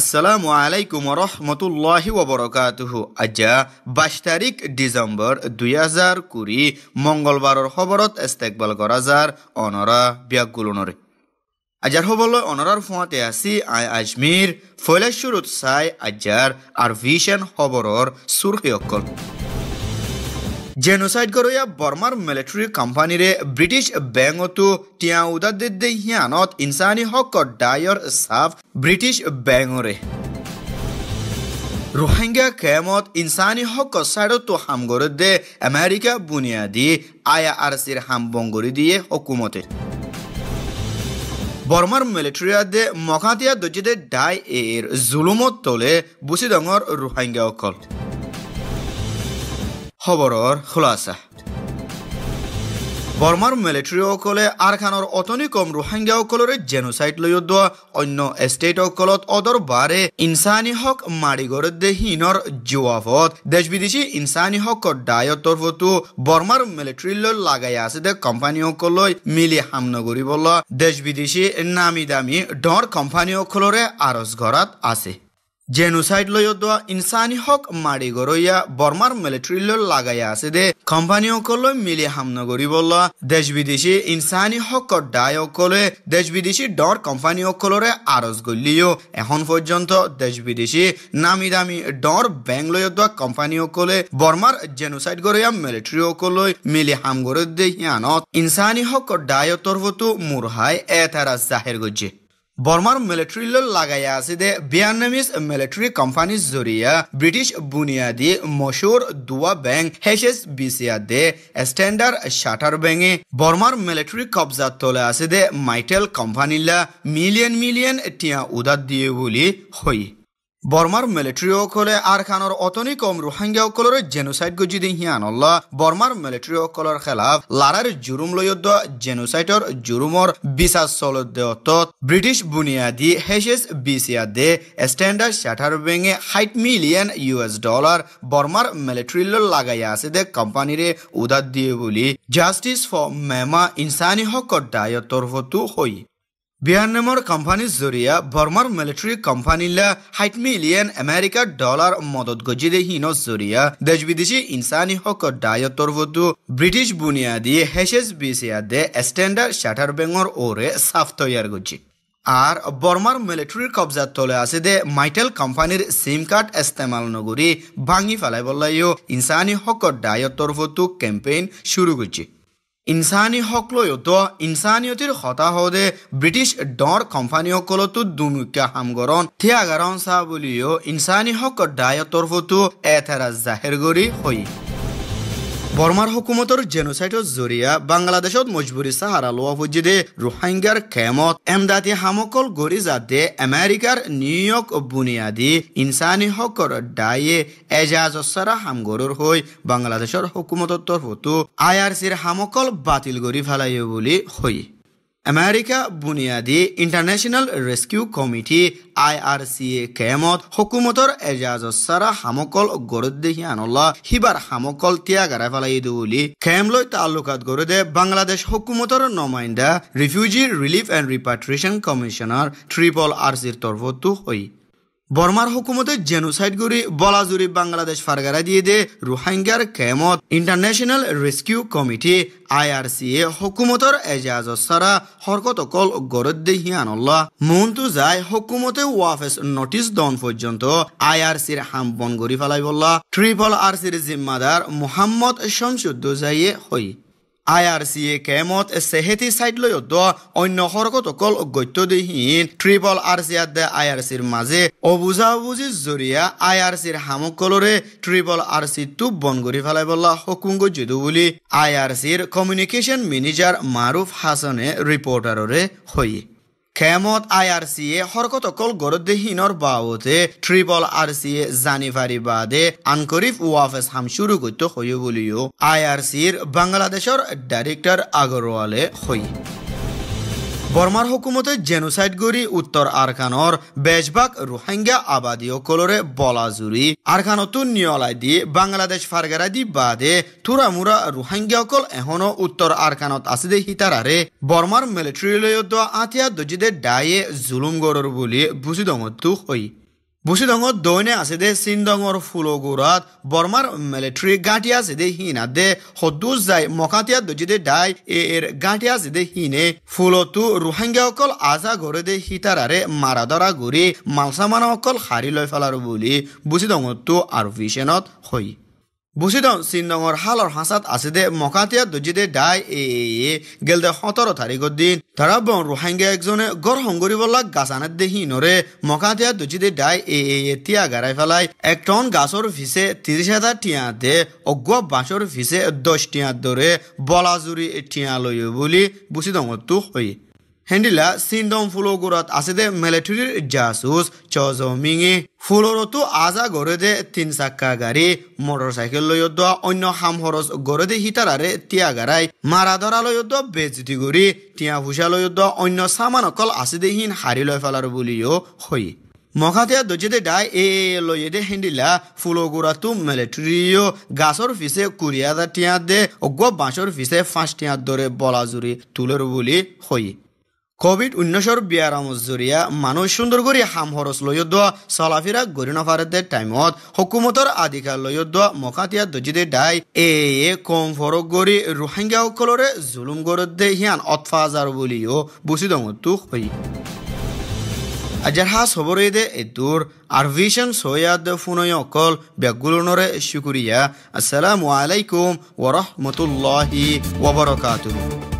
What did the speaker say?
আসসালামু আলাইকুম রহমতুল্লাহি ওবরকাতুহ আজা বাইশ তারিখ ডিসেম্বর দুই হাজার কুড়ি মঙ্গলবারের খবরত ইস্তেকবাল করা যার অনরা ব্যাগুলনরে আজার হবলৈ অনরার ফুঁয়াতে আছি আই আজমীর ফৈলেশ্বর উৎসাই আজ্জার আর ভিশন খবরের সুরখী অকল্প জেনোসাইড গৰৈয়া বৰ্মাৰ মিলিটাৰী কোম্পানীৰে ব্ৰিটিছ বেংকতো তিয়া উদাদিদ্দে হিয়ানত ইনচানী হক ডায়ৰ চাফ ব্ৰিটিছ বেংকৰে ৰোহিংগা কেমত ইনচানী হক চাইডতো হামগৰ দে আমেৰিকা বুনিয়াদী আই আৰ চিৰ হাম বংগৰি দিয়ে হকুমতে বৰ্মাৰ মিলিটাৰীয়া দে মকাতিয়া দৰ্জীদে ডাই এৰ জুলুমত তলে বুচি ডঙৰ ৰোহিংগাসকল খবৰৰ খোলাচা বৰ্মাৰ মিলিটেৰীসকলে আৰখানৰ অতনি কম ৰোহিংগীয়াসকলৰে জেনোচাইট লৈ উদোৱা অন্য ষ্টেটসকলত অদৰ বাৰে ইনচানী হক মাৰিগৰ দেহীনৰ জোৱাবত দেশ বিদেশী ইনচানী হক দায়ৰ তৰফতো বৰ্মাৰ মিলিটেৰীলৈ লাগাই আছে দে কোম্পানীসকললৈ মিলি সামনা কৰিবলৈ দেশ বিদেশী নামী দামী দৰ কোম্পানীসকলৰে আঁৰজ ঘৰত আছে জেনোসাইড লৈ দোয়া ইনচানী হক মাৰি গৰৈয়া বৰ্মাৰ মিলিটারি লৈ লাগাই আছে দে কোম্পানীসকলে মিলি হামনা কৰিবলৈ দেশ বিদেশি ইনসানি হক হকৰ দায়সকলে দেশ বিদেশী ডৰ কোম্পানীসকলৰে আৰজ গলিও এখন পৰ্যন্ত দেশ বিদেশী নামী দামী ডৰ বেংক কোম্পানি দোৱা বর্মার বৰ্মাৰ জেনোচাইড গৰৈয়া মিলিটাৰীসকলৈ মিলি হাম গৰৈ দে হিয়ানত ইনসানি হক দায়ৰ তৰফতো মুরহাই হাই এটাৰাজ জাহিৰ কৰিছে বর্মার মিলিটারি লাগাইয়া আছে দে ভিয়েটনামিজ মিলিটারি কোম্পানির জরিয়া ব্রিটিশ বুনিয়াদি মশুর দুয়া ব্যাংক হেস এস বিসিয়া দে স্ট্যান্ডার্ড শাটার ব্যাংকে বর্মার মিলিটারি কবজার তলে আছে দে মাইটেল কোম্পানিলা মিলিয়ন মিলিয়ন টিয়া উদার দিয়ে বলি হই বর্মার মিলিটাৰীসকলে আৰখানৰ অতনি কম ৰোহিংগাসকলৰ জেনোচাইড গজি দি হিয়ান বর্মার বৰ্মাৰ অকলর খেলাফ লাৰাৰ জুরুম লয়দ জেনোসাইটর জুরুমর বিচাৰ সল দেহতত ব্ৰিটিছ বুনিয়াদী হেচ এছ দে ষ্টেণ্ডাৰ্ড শাটার বেঙে eight million U S dollar বৰ্মাৰ মিলিটাৰীলৈ লাগাই আছে দে কোম্পানীৰে উদাৰ দিয়ে বুলি জাষ্টিছ ফর মেমা ইনসানি হকৰ দায়ৰ তৰফতো হই বিয়ারনেমৰ কোম্পানীৰ জৰিয়া বৰ্মাৰ মিলিটাৰী কোম্পানীলা হাইট মিলিয়ন আমেৰিকা ডলাৰ মদত গজিৰে হীনৰ জৰিয়া দেশ বিদেশী ইনচানী হক দায়ৰ তৰফতো ব্ৰিটিছ বুনিয়াদী হেচ এছ বি চি আদে ষ্টেণ্ডাৰ্ড শ্বাটাৰ বেঙৰ ওৰে চাফ তৈয়াৰ গজি আর বর্মার মিলিটারির কবজার তলে আছে দে মাইটেল কোম্পানির সিম কার্ড ইস্তেমাল নগরী ভাঙি ফেলাই বললাইও ইনসানি হক ডায়র তরফতো ক্যাম্পেইন শুরু করছে ইনচানী হক লৈ অত ইনচানীয়তীৰ হতাশদে ব্ৰিটিছ ডৰ কোম্পানীসকলতো দুমুখীয়া সামগ্ৰণ থিয়াগাৰ চা বুলিও ইনচানী হক ডায়তৰফতো এথেৰাজ জাহিৰ কৰি হয় বর্মার হুকুমতর জেনোসাইট জরিয়া বাংলাদেশত মজবুরি সাহারা লোয়া ফুজিদে রোহাঙ্গার খেমত এমদাতি হামকল গড়ি যাতে আমেরিকার নিউ ইয়র্ক বুনিয়াদী ইনসানি হকর ডায়ে হৈ বাংলাদেশৰ হই বাংলাদেশর আই আৰ আইআরসির হামকল বাতিল কৰি ফেলাই বুলি হয় আমেরিকা বুনিয়াদী international rescue committee I R C এ কেমত হকুমতর এজাজত চাৰা হামকল গৰদে হিয়ানল্লা সিবাৰ হামকল ফেলাই দৌলি কেম লৈ তালুকাত গরুদে বাংলাদেশ হকুমতর নমাইন্দা refugee relief and repatriation commissioner triple R সির তৰফতো হই বর্মার হুকুমতে জেনোসাইড করে বলাজুরি বাংলাদেশ ফারগারা দিয়ে দে রোহিঙ্গার কেমত ইন্টারন্যাশনাল রেস্কিউ কমিটি আই এ হুকুমতর এজাজ সারা হরকত কল গরদ দে হিয়ানল্লা মন্তু যায় হুকুমতে ওয়াফেস নোটিস দন পর্যন্ত আই আর হাম বন গড়ি ফেলাই বললা ট্রিপল আর সির জিম্মাদার মোহাম্মদ শামসুদ্দোজাইয়ে হই আই আৰ চি এ কেমত চেহেতি চাইড লৈ অদোৱা অন্য সৰকত অকল গত্যদেহীন ট্ৰিপল আৰ চি আদ্য আই আৰ চিৰ মাজে অবুজা অবুজি জৰিয়া আই আৰ চিৰ সামকলৰে ট্ৰিপল আৰ চি টো বন কৰি পেলাই বলা সকুংগ যদু বুলি আই আৰ চিৰ কমিউনিকেশ্যন মেনেজাৰ মাৰুফ হাছনে ৰিপৰ্টাৰৰে হয়েই কেমত আই আর সি এ হরকত অকল গরদেহীনর বাবতে ট্রিপল আর সি এ জানি পাৰি বাদে আনকরিফ ওয়াফেস হাম শুরু করতে হইয় বলিও আই আর চিৰ বাংলাদেশের ডাইরেক্টর আগরওয়ালে হই বর্মার হুকুমতে জেনোসাইড গড়ি উত্তর আরখানর বেশভাগ রোহিঙ্গা আবাদীয় কলরে বলাজুরি আরকানতু নিয়লাই দিয়ে বাংলাদেশ ফারগারা দি বাদে থুরামুরা রোহিঙ্গা অকল এখনো উত্তর আরখানত আছে দে হিতারারে বর্মার মিলিটারি লয় আতিয়া দজিদে ডায়ে জুলুম গড়র বলি বুঝি দমত হই বুসি দঙত দৈনে আছে দে চীন ফুল ফুলগুৰাত বৰমাৰ মিলিটাৰী গাঁঠি আছে দে হীনা দে সদুজ যাই মকাতিয়া দুজি দে ডাই এৰ গাঁঠি আছে দে হীনে ফুলতো ৰোহাংগীয়াসকল আজা ঘৰে দে সীতাৰাৰে মাৰা ধৰা ঘূৰি মালচামানসকল সাৰি লৈ পেলাৰ বুলি বুচি দঙতো আৰু ভিচেনত হয় বুচিদন শ্ৰীনগৰ হালৰ হাঁচাত আছে দে মকাতিয়া দুজিদে ডাই এ এ গেল দে সোতৰ তাৰিখৰ দিন ধৰাবং ৰোহাংগা একজনে গড় সংগৰিবলাক গাছ আনে দেহি নৰে মকাতিয়া দে ডাই এ এ এ গৰাই গাৰাই পেলাই এক টন গাছৰ ভিছে ত্ৰিছ হাজাৰ টিয়া দে অগ্ৰ বাছৰ ভিছে দহ টিয়াৰ দৰে বলাজুৰি টিয়া লৈ বুলি বুচিদঙতো হয় hendila sindon fulo gurat asede military jasus chozo mingi ফুলৰতো আজা গৰদে তিন চাক্কা গাড়ী মটৰ চাইকেল লৈ দোৱা অন্য হাম খৰচ গৰদে হিতাৰাৰে তিয়া গাৰাই মাৰা ধৰা লৈ দোৱা বেজুতি কৰি তিয়া ভূষা লৈ দোৱা অন্য চামান অকল আছে দে হিন হাৰি লৈ পেলাৰ বুলিও হয় মখাতিয়া দজিতে ডাই এ লয়ে দে হেন্ডিলা ফুলো গোড়া তু মেলেট্রিও গাছর ফিসে কুড়িয়া দা টিয়া দে অগ্য বাঁশর ফিসে ফাঁস টিয়া দরে বলা জুড়ি তুলের বলি হয় কোভিড উনিশর বিয়ারামত মজুরিয়া মানুষ সুন্দর করে হাম হরস দোয়া চলাফিরা গরি নফারতে টাইমত হকুমতর আধিকার দোয়া মকাতিয়া দজিদে ডাই এ এ কম ফরক গরি রোহিঙ্গা সকলরে জুলুম গরদে হিয়ান অতফাজার বলিও বুসি দমতু হই আজার হাস হবর এদে এ দূর আর ভিশন সৈয়াদ ফুনয় অকল ব্যাগুলনরে শুকুরিয়া আসসালামু আলাইকুম ওরহমতুল্লাহি ওবরকাতুহ